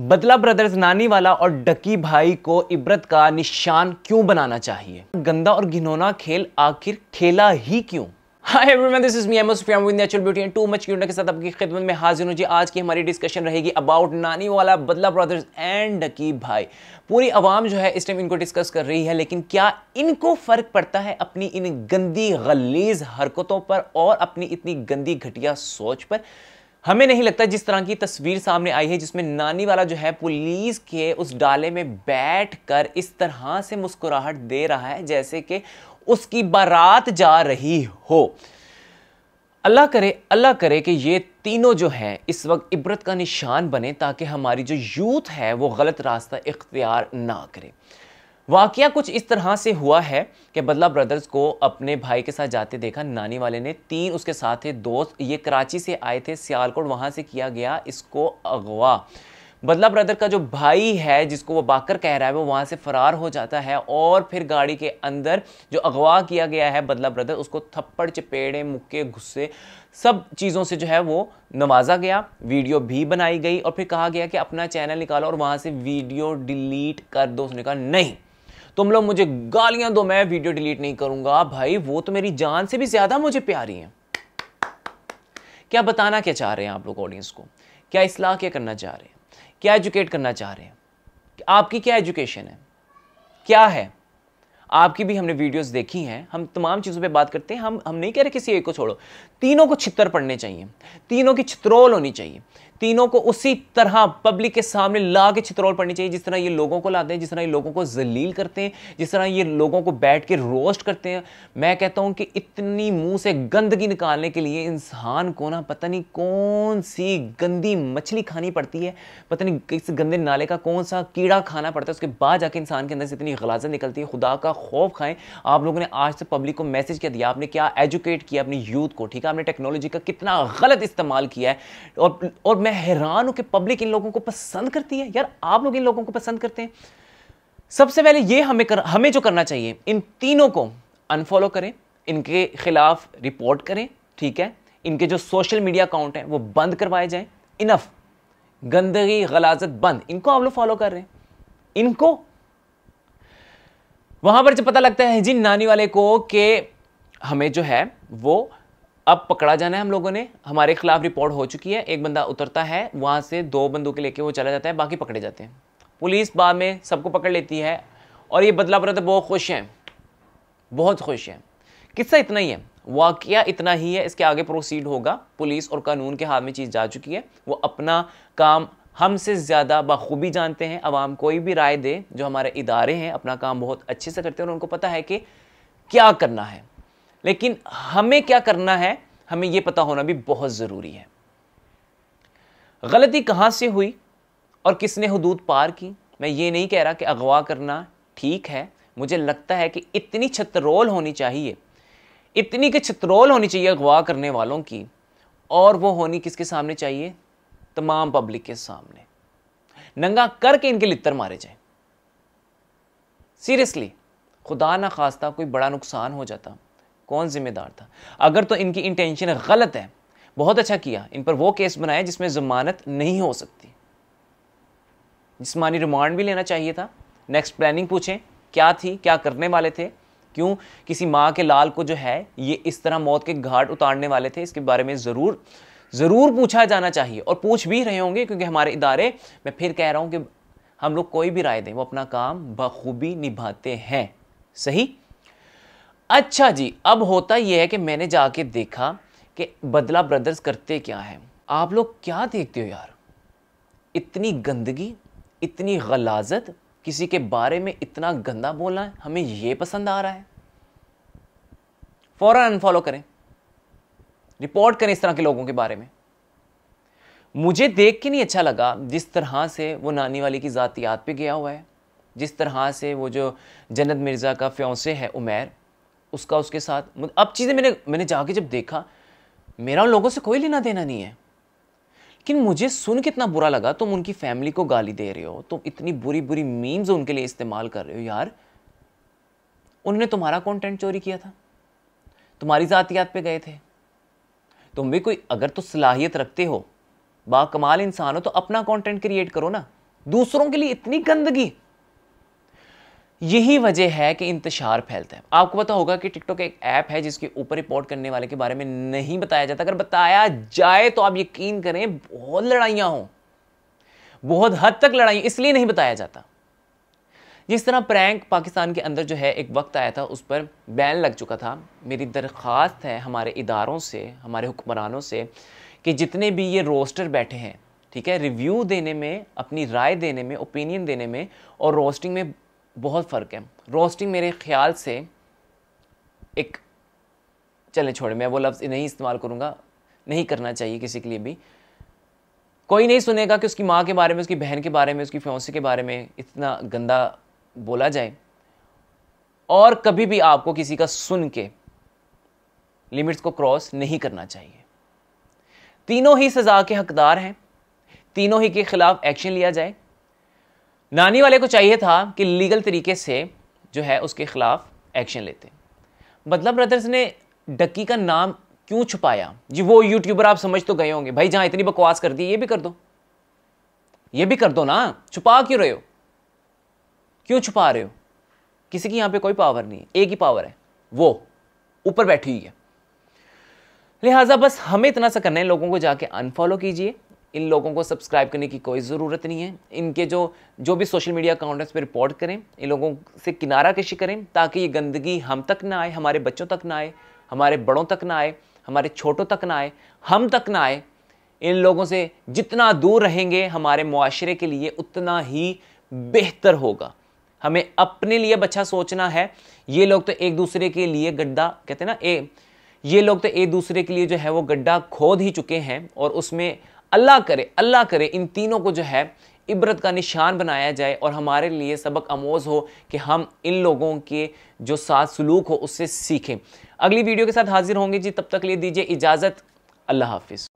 बदला ब्रदर्स नानी वाला और डकी भाई को इबरत का निशान क्यों बनाना चाहिए गंदा और घिनौना खेल आखिर खेला ही क्यों hi everyone this is me M with natural beauty and too much के साथ आपकी खिदमत में हाजिर जी आज की हमारी डिस्कशन रहेगी अबाउट नानी वाला बदला ब्रदर्स एंड डकी भाई पूरी आवाम जो है इस टाइम इनको डिस्कस कर रही है लेकिन क्या इनको फ़र्क पड़ता है अपनी इन गंदी गलीज हरकतों पर और अपनी इतनी गंदी घटिया सोच पर हमें नहीं लगता जिस तरह की तस्वीर सामने आई है जिसमें नानी वाला जो है पुलिस के उस डाले में बैठ कर इस तरह से मुस्कुराहट दे रहा है जैसे कि उसकी बारात जा रही हो अल्लाह करे अल्लाह करे कि ये तीनों जो हैं इस वक्त इबरत का निशान बने ताकि हमारी जो यूथ है वो गलत रास्ता इख्तियार ना करे वाकया कुछ इस तरह से हुआ है कि बदला ब्रदर्स को अपने भाई के साथ जाते देखा नानी वाले ने तीन उसके साथ थे दोस्त ये कराची से आए थे सियालकोट वहाँ से किया गया इसको अगवा बदला ब्रदर का जो भाई है जिसको वो बाकर कह रहा है वो वहाँ से फरार हो जाता है और फिर गाड़ी के अंदर जो अगवा किया गया है बदला ब्रदर उसको थप्पड़ चपेड़े मुक्के गुस्से सब चीज़ों से जो है वो नवाजा गया वीडियो भी बनाई गई और फिर कहा गया कि अपना चैनल निकालो और वहाँ से वीडियो डिलीट कर दो उसने कहा नहीं तुम लोग मुझे गालियां दो मैं वीडियो डिलीट नहीं करूंगा भाई वो तो मेरी जान से भी ज्यादा मुझे प्यारी है क्या बताना क्या चाह रहे हैं आप लोग ऑडियंस को क्या इसलाह क्या करना चाह रहे हैं क्या एजुकेट करना चाह रहे हैं आपकी क्या एजुकेशन है क्या है आपकी भी हमने वीडियोस देखी हैं हम तमाम चीज़ों पे बात करते हैं हम हम नहीं कह रहे किसी एक को छोड़ो तीनों को छितर पढ़ने चाहिए तीनों की छित्रोल होनी चाहिए तीनों को उसी तरह पब्लिक के सामने ला के चित्रौल पड़नी चाहिए जिस तरह ये लोगों को लाते हैं जिस तरह ये लोगों को जलील करते हैं जिस तरह ये लोगों को बैठ के रोस्ट करते हैं मैं कहता हूँ कि इतनी मुंह से गंदगी निकालने के लिए इंसान को ना पता नहीं कौन सी गंदी मछली खानी पड़ती है पता नहीं किस गंदे नाले का कौन सा कीड़ा खाना पड़ता है उसके बाद जाके इंसान के अंदर से इतनी गलाजत निकलती है खुदा का खौफ खाएं आप लोगों ने आज से पब्लिक को मैसेज किया दिया आपने क्या एजुकेट किया अपनी यूथ को ठीक है आपने टेक्नोलॉजी का कितना गलत इस्तेमाल किया है और और मैं हैरान हूं कि पब्लिक इन लोगों को पसंद करती है यार आप लोग इन लोगों को पसंद करते हैं सबसे पहले ये हमें कर हमें जो करना चाहिए इन तीनों को अनफॉलो करें इनके खिलाफ रिपोर्ट करें ठीक है इनके जो सोशल मीडिया अकाउंट हैं वो बंद करवाए जाएं इनफ गंदगी गलाजत बंद इनको आप लोग फॉलो कर रहे हैं इनको वहां पर जब पता लगता है जी नानी वाले को कि हमें जो है वो अब पकड़ा जाना है हम लोगों ने हमारे खिलाफ रिपोर्ट हो चुकी है एक बंदा उतरता है वहाँ से दो बंदूकें लेके वो चला जाता है बाकी पकड़े जाते हैं पुलिस बाद में सबको पकड़ लेती है और ये बदला तो बहुत खुश हैं बहुत खुश हैं किस्सा इतना ही है वाक़ इतना ही है इसके आगे प्रोसीड होगा पुलिस और कानून के हाथ में चीज़ जा चुकी है वो अपना काम हमसे ज़्यादा बखूबी जानते हैं आवाम कोई भी राय दे जो हमारे इदारे हैं अपना काम बहुत अच्छे से करते हैं और उनको पता है कि क्या करना है लेकिन हमें क्या करना है हमें यह पता होना भी बहुत ज़रूरी है गलती कहां से हुई और किसने हदूद पार की मैं ये नहीं कह रहा कि अगवा करना ठीक है मुझे लगता है कि इतनी छतरोल होनी चाहिए इतनी के छतरोल होनी चाहिए अगवा करने वालों की और वो होनी किसके सामने चाहिए तमाम पब्लिक के सामने नंगा करके इनके लितर मारे जाए सीरियसली खुदा ना खास्ता कोई बड़ा नुकसान हो जाता कौन जिम्मेदार था अगर तो इनकी इंटेंशन गलत है बहुत अच्छा किया इन पर वो केस बनाया जिसमें जमानत नहीं हो सकती जिसमानी रिमांड भी लेना चाहिए था नेक्स्ट प्लानिंग पूछें क्या थी क्या करने वाले थे क्यों किसी माँ के लाल को जो है ये इस तरह मौत के घाट उतारने वाले थे इसके बारे में ज़रूर ज़रूर पूछा जाना चाहिए और पूछ भी रहे होंगे क्योंकि हमारे इदारे मैं फिर कह रहा हूँ कि हम लोग कोई भी राय दें वो अपना काम बखूबी निभाते हैं सही अच्छा जी अब होता यह है कि मैंने जाके देखा कि बदला ब्रदर्स करते क्या है आप लोग क्या देखते हो यार इतनी गंदगी इतनी गलाजत किसी के बारे में इतना गंदा बोलना है हमें यह पसंद आ रहा है फौरन अनफॉलो करें रिपोर्ट करें इस तरह के लोगों के बारे में मुझे देख के नहीं अच्छा लगा जिस तरह से वो नानी वाली की ज़ातियात पे गया हुआ है जिस तरह से वो जो जन्नत मिर्ज़ा का फ्योंसे है उमेर उसका उसके साथ अब चीज़ें मैंने मैंने जाके जब देखा मेरा उन लोगों से कोई लेना देना नहीं है लेकिन मुझे सुन कितना बुरा लगा तुम उनकी फैमिली को गाली दे रहे हो तुम इतनी बुरी बुरी मीम्स उनके लिए इस्तेमाल कर रहे हो यार उन्होंने तुम्हारा कंटेंट चोरी किया था तुम्हारी ज़ातियात पे गए थे तुम भी कोई अगर तो सलाहियत रखते हो बा कमाल इंसान हो तो अपना कंटेंट क्रिएट करो ना दूसरों के लिए इतनी गंदगी यही वजह है कि इंतशार फैलता है आपको पता होगा कि टिकटॉक एक ऐप है जिसके ऊपर रिपोर्ट करने वाले के बारे में नहीं बताया जाता अगर बताया जाए तो आप यकीन करें बहुत लड़ाइयां हों बहुत हद तक लड़ाई इसलिए नहीं बताया जाता जिस तरह प्रैंक पाकिस्तान के अंदर जो है एक वक्त आया था उस पर बैन लग चुका था मेरी दरख्वास्त है हमारे इदारों से हमारे हुक्मरानों से कि जितने भी ये रोस्टर बैठे हैं ठीक है रिव्यू देने में अपनी राय देने में ओपिनियन देने में और रोस्टिंग में बहुत फ़र्क है रोस्टिंग मेरे ख्याल से एक चले छोड़े मैं वो लफ्ज़ नहीं इस्तेमाल करूँगा नहीं करना चाहिए किसी के लिए भी कोई नहीं सुनेगा कि उसकी माँ के बारे में उसकी बहन के बारे में उसकी फ्योंसी के बारे में इतना गंदा बोला जाए और कभी भी आपको किसी का सुन के लिमिट्स को क्रॉस नहीं करना चाहिए तीनों ही सज़ा के हकदार हैं तीनों ही के ख़िलाफ़ एक्शन लिया जाए नानी वाले को चाहिए था कि लीगल तरीके से जो है उसके खिलाफ एक्शन लेते मतलब ब्रदर्स ने डक्की का नाम क्यों छुपाया जी वो यूट्यूबर आप समझ तो गए होंगे भाई जहां इतनी बकवास कर दी ये भी कर दो ये भी कर दो ना छुपा क्यों रहे हो क्यों छुपा रहे हो किसी की यहां पे कोई पावर नहीं है एक ही पावर है वो ऊपर बैठी हुई है लिहाजा बस हमें इतना सा करना है लोगों को जाके अनफॉलो कीजिए इन लोगों को सब्सक्राइब करने की कोई ज़रूरत नहीं है इनके जो जो भी सोशल मीडिया अकाउंट है उस पर रिपोर्ट करें इन लोगों से किनारा कशी करें ताकि ये गंदगी हम तक ना आए हमारे बच्चों तक ना आए हमारे बड़ों तक ना आए हमारे छोटों तक ना आए हम तक ना आए इन लोगों से जितना दूर रहेंगे हमारे माशरे के लिए उतना ही बेहतर होगा हमें अपने लिए बच्चा सोचना है ये लोग तो एक दूसरे के लिए गड्ढा कहते हैं ना ए ये लोग तो एक दूसरे के लिए जो है वो गड्ढा खोद ही चुके हैं और उसमें अल्लाह करे अल्लाह करे इन तीनों को जो है इबरत का निशान बनाया जाए और हमारे लिए सबक आमोज़ हो कि हम इन लोगों के जो साथ सलूक हो उससे सीखें अगली वीडियो के साथ हाजिर होंगे जी तब तक लिए दीजिए इजाज़त अल्लाह हाफिज़